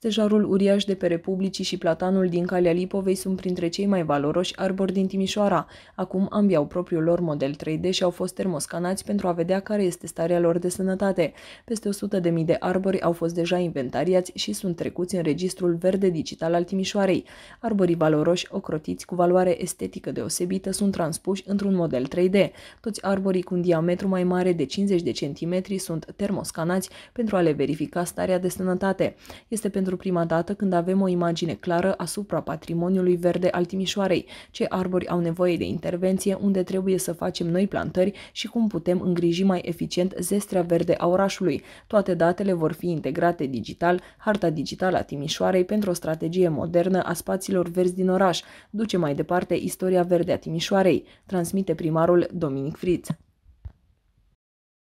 Stejarul uriaș de pe Republicii și platanul din Calea Lipovei sunt printre cei mai valoroși arbori din Timișoara. Acum ambii au propriul lor model 3D și au fost termoscanați pentru a vedea care este starea lor de sănătate. Peste 100.000 de, de arbori au fost deja inventariați și sunt trecuți în registrul verde digital al Timișoarei. Arborii valoroși, ocrotiți cu valoare estetică deosebită, sunt transpuși într-un model 3D. Toți arborii cu un diametru mai mare de 50 de centimetri sunt termoscanați pentru a le verifica starea de sănătate. Este pentru pentru prima dată când avem o imagine clară asupra patrimoniului verde al Timișoarei, ce arbori au nevoie de intervenție, unde trebuie să facem noi plantări și cum putem îngriji mai eficient zestrea verde a orașului. Toate datele vor fi integrate digital, harta digitală a Timișoarei pentru o strategie modernă a spațiilor verzi din oraș, duce mai departe istoria verde a Timișoarei, transmite primarul Dominic Friț.